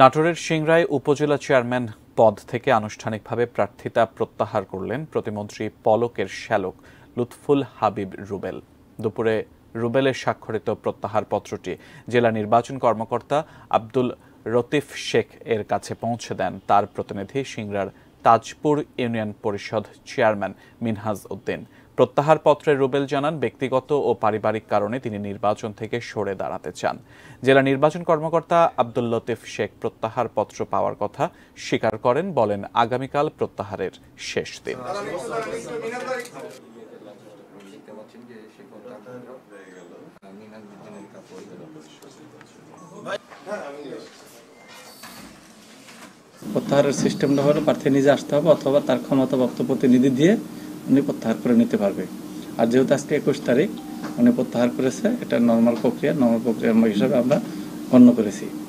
নাটোরের সিংরায় উপজেলা চেয়ারম্যান পদ থেকে আনুষ্ঠানিকভাবে প্রার্থিতা প্রত্যাহার করলেন প্রতিমন্ত্রী পলকের শ্যালক লুৎফুল হাবিব রুবেল দুপুরে রুবেলের স্বাক্ষরিত প্রত্যাহার পত্রটি জেলা নির্বাচন কর্মকর্তা আব্দুল রতিফ শেখ এর কাছে পৌঁছে দেন তার প্রতিনিধি সিংরার তাজপুর ইউনিয়ন পরিষদ চেয়ারম্যান মিনহাজ উদ্দিন প্রত্যাহারপত্রে রুবেল জানান ব্যক্তিগত ও পারিবারিক কারণে তিনি নির্বাচন থেকে সরে দাঁড়াতে চান জেলা নির্বাচন কর্মকর্তা আব্দুল লতিফ শেখ প্রত্যাহারপত্র পাওয়ার কথা স্বীকার করেন বলেন আগামীকাল প্রত্যাহারের শেষ দিন প্রত্যাহারের সিস্টেমটা হলো প্রার্থী নিজে আসতে হবে অথবা তার ক্ষমতা প্রতিনিধি দিয়ে উনি প্রত্যাহার করে নিতে পারবে আর যেহেতু আজকে একুশ তারিখ উনি প্রত্যাহার করেছে এটা নর্মাল প্রক্রিয়া নর্মাল প্রক্রিয়া হিসাবে আমরা গণ্য করেছি